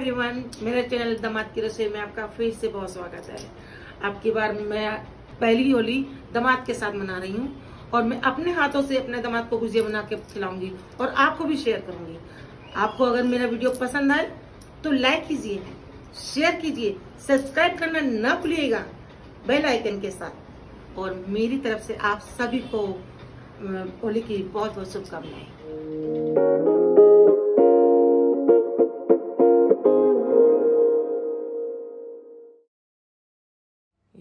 everyone मेरे channel दमाद की रसोई में आपका फिर से बहुत स्वागत है आपकी बार मैं पहली होली दमाद के साथ मना रही हूँ और मैं अपने हाथों से अपने दमाद को गुजिया बना के खिलाऊंगी और आपको भी शेयर करूंगी आपको अगर मेरा वीडियो पसंद आए तो लाइक कीजिए शेयर कीजिए सब्सक्राइब करना न भूलिएगा बेल आइकन के साथ और मेरी तरफ से आप सभी को होली की बहुत बहुत शुभकामनाएं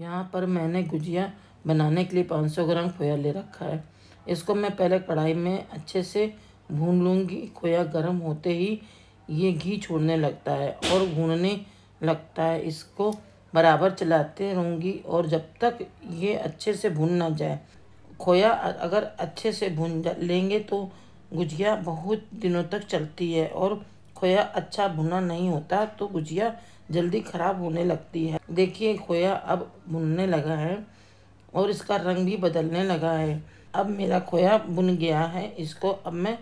यहाँ पर मैंने गुजिया बनाने के लिए 500 ग्राम खोया ले रखा है इसको मैं पहले कढ़ाई में अच्छे से भून लूँगी खोया गर्म होते ही ये घी छोड़ने लगता है और भूनने लगता है इसको बराबर चलाते रहूँगी और जब तक ये अच्छे से भून ना जाए खोया अगर अच्छे से भून लेंगे तो गुजिया बहुत दिनों तक चलती है और खोया अच्छा भुना नहीं होता तो गुजिया जल्दी ख़राब होने लगती है देखिए खोया अब बुनने लगा है और इसका रंग भी बदलने लगा है अब मेरा खोया बुन गया है इसको अब मैं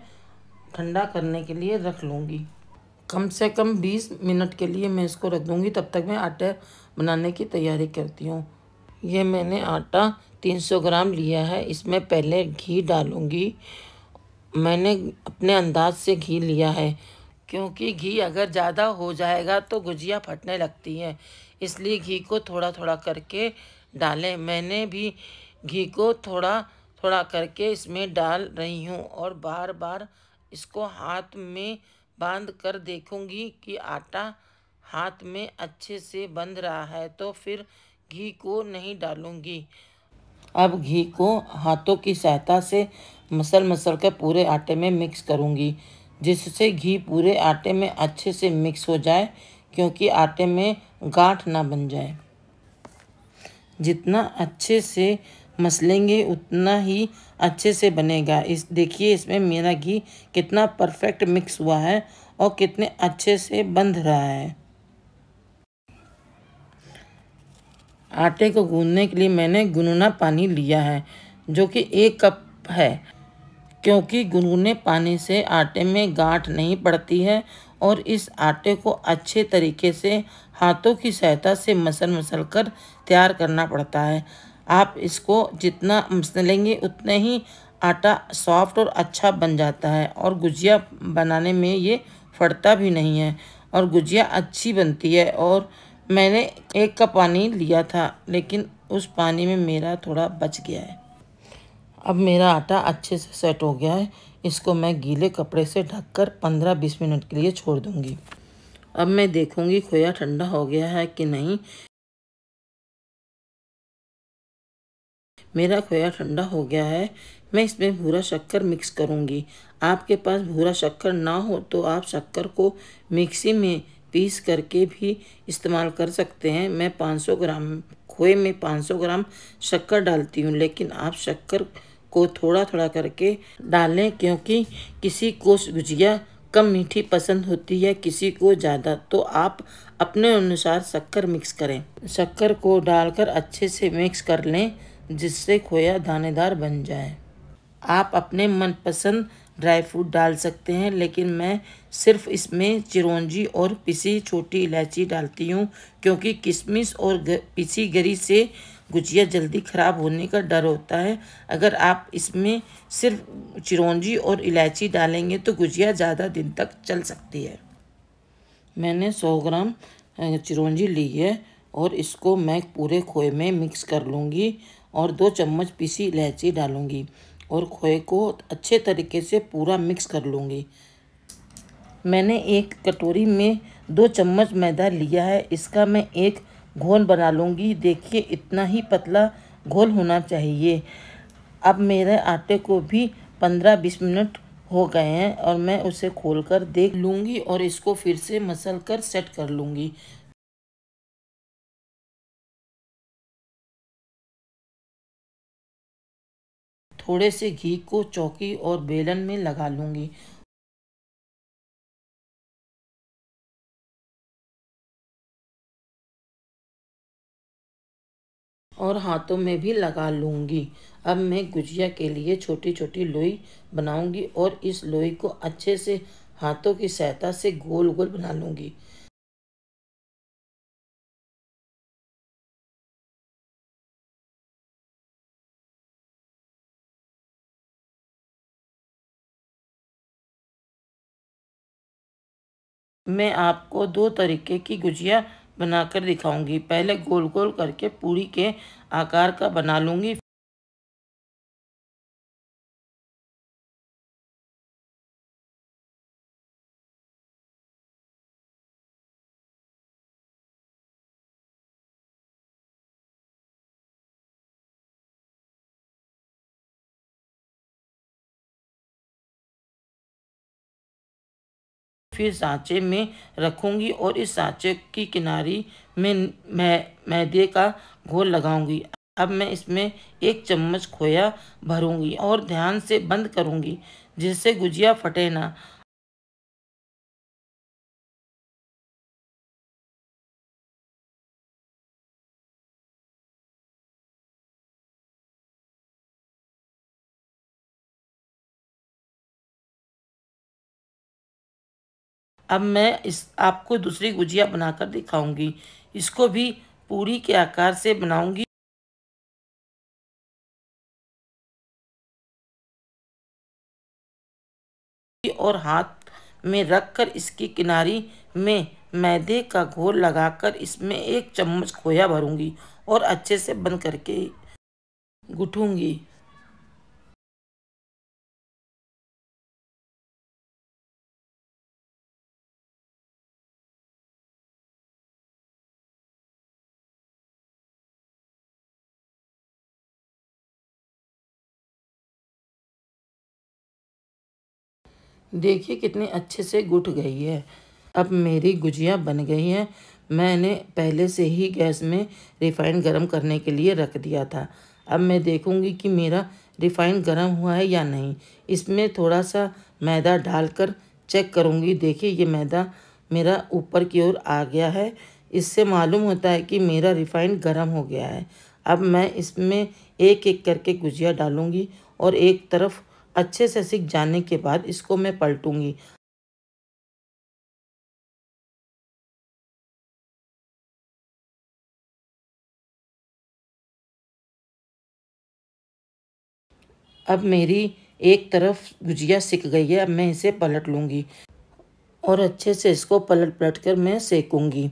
ठंडा करने के लिए रख लूँगी कम से कम बीस मिनट के लिए मैं इसको रख दूँगी तब तक मैं आटा बनाने की तैयारी करती हूँ ये मैंने आटा 300 ग्राम लिया है इसमें पहले घी डालूँगी मैंने अपने अंदाज से घी लिया है क्योंकि घी अगर ज़्यादा हो जाएगा तो गुजिया फटने लगती हैं इसलिए घी को थोड़ा थोड़ा करके डालें मैंने भी घी को थोड़ा थोड़ा करके इसमें डाल रही हूँ और बार बार इसको हाथ में बांध कर देखूँगी कि आटा हाथ में अच्छे से बंध रहा है तो फिर घी को नहीं डालूँगी अब घी को हाथों की सहायता से मसल मसल कर पूरे आटे में मिक्स करूँगी जिससे घी पूरे आटे में अच्छे से मिक्स हो जाए क्योंकि आटे में गांठ ना बन जाए जितना अच्छे से मसलेंगे उतना ही अच्छे से बनेगा इस देखिए इसमें मेरा घी कितना परफेक्ट मिक्स हुआ है और कितने अच्छे से बंध रहा है आटे को गूंदने के लिए मैंने गुनगुना पानी लिया है जो कि एक कप है क्योंकि गुनगुने पानी से आटे में गांठ नहीं पड़ती है और इस आटे को अच्छे तरीके से हाथों की सहायता से मसल मसल कर तैयार करना पड़ता है आप इसको जितना मसलेंगे उतने ही आटा सॉफ्ट और अच्छा बन जाता है और गुजिया बनाने में ये फटता भी नहीं है और गुजिया अच्छी बनती है और मैंने एक कप पानी लिया था लेकिन उस पानी में मेरा थोड़ा बच गया है अब मेरा आटा अच्छे से सेट हो गया है इसको मैं गीले कपड़े से ढककर 15-20 मिनट के लिए छोड़ दूंगी अब मैं देखूंगी खोया ठंडा हो गया है कि नहीं मेरा खोया ठंडा हो गया है मैं इसमें भूरा शक्कर मिक्स करूंगी आपके पास भूरा शक्कर ना हो तो आप शक्कर को मिक्सी में पीस करके भी इस्तेमाल कर सकते हैं मैं 500 ग्राम खोए में 500 ग्राम शक्कर डालती हूँ लेकिन आप शक्कर को थोड़ा थोड़ा करके डालें क्योंकि किसी को गुजिया कम मीठी पसंद होती है किसी को ज़्यादा तो आप अपने अनुसार शक्कर मिक्स करें शक्कर को डालकर अच्छे से मिक्स कर लें जिससे खोया दानेदार बन जाए आप अपने मनपसंद ड्राई फ्रूट डाल सकते हैं लेकिन मैं सिर्फ इसमें चिरौंजी और पिसी छोटी इलायची डालती हूँ क्योंकि किशमिश और पिसी गरी से गुजिया जल्दी ख़राब होने का डर होता है अगर आप इसमें सिर्फ चिरौंजी और इलायची डालेंगे तो गुजिया ज़्यादा दिन तक चल सकती है मैंने सौ ग्राम चिरौंजी ली है और इसको मैं पूरे खोए में मिक्स कर लूँगी और दो चम्मच पीसी इलायची डालूँगी और खोए को अच्छे तरीके से पूरा मिक्स कर लूँगी मैंने एक कटोरी में दो चम्मच मैदा लिया है इसका मैं एक घोल बना लूँगी देखिए इतना ही पतला घोल होना चाहिए अब मेरे आटे को भी पंद्रह बीस मिनट हो गए हैं और मैं उसे खोल कर देख लूँगी और इसको फिर से मसल कर सेट कर लूँगी थोड़े से घी को चौकी और बेलन में लगा लूँगी और हाथों में भी लगा लूँगी अब मैं गुजिया के लिए छोटी छोटी लोई बनाऊँगी और इस लोई को अच्छे से हाथों की सहायता से गोल गोल बना लूँगी मैं आपको दो तरीके की गुजिया बनाकर दिखाऊंगी पहले गोल गोल करके पूरी के आकार का बना लूँगी फिर सांचे में रखूंगी और इस सांचे की किनारी में मैं मैदे का घोल लगाऊंगी अब मैं इसमें एक चम्मच खोया भरूंगी और ध्यान से बंद करूंगी जिससे गुजिया फटे ना अब मैं इस आपको दूसरी गुजिया बनाकर दिखाऊंगी इसको भी पूरी के आकार से बनाऊंगी और हाथ में रखकर इसकी किनारी में मैदे का घोल लगाकर इसमें एक चम्मच खोया भरूंगी और अच्छे से बंद करके गुठूंगी देखिए कितनी अच्छे से गुट गई है अब मेरी गुजिया बन गई है मैंने पहले से ही गैस में रिफ़ाइंड गरम करने के लिए रख दिया था अब मैं देखूंगी कि मेरा रिफ़ाइंड गरम हुआ है या नहीं इसमें थोड़ा सा मैदा डालकर चेक करूंगी देखिए ये मैदा मेरा ऊपर की ओर आ गया है इससे मालूम होता है कि मेरा रिफ़ाइंड गरम हो गया है अब मैं इसमें एक एक करके गुजिया डालूँगी और एक तरफ अच्छे से सीख जाने के बाद इसको मैं पलटूंगी अब मेरी एक तरफ गुजिया सिक गई है अब मैं इसे पलट लूँगी और अच्छे से इसको पलट पलट कर मैं सेकूँगी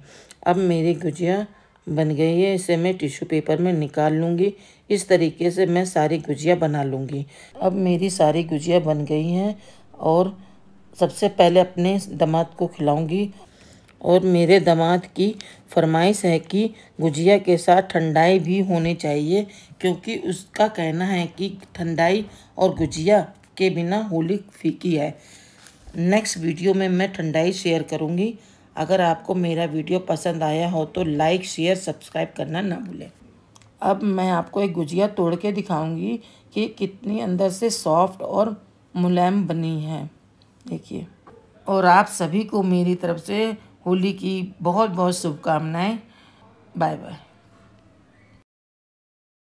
अब मेरी गुजिया बन गई है इसे मैं टिश्यू पेपर में निकाल लूँगी इस तरीके से मैं सारी गुजिया बना लूँगी अब मेरी सारी गुजिया बन गई हैं और सबसे पहले अपने दमाद को खिलाऊँगी और मेरे दमाद की फरमाइश है कि गुजिया के साथ ठंडाई भी होनी चाहिए क्योंकि उसका कहना है कि ठंडाई और गुजिया के बिना होली फीकी है नेक्स्ट वीडियो में मैं ठंडाई शेयर करूँगी अगर आपको मेरा वीडियो पसंद आया हो तो लाइक शेयर सब्सक्राइब करना ना भूलें अब मैं आपको एक गुजिया तोड़ के दिखाऊंगी कि कितनी अंदर से सॉफ्ट और मुलायम बनी है देखिए और आप सभी को मेरी तरफ से होली की बहुत बहुत शुभकामनाएँ बाय बाय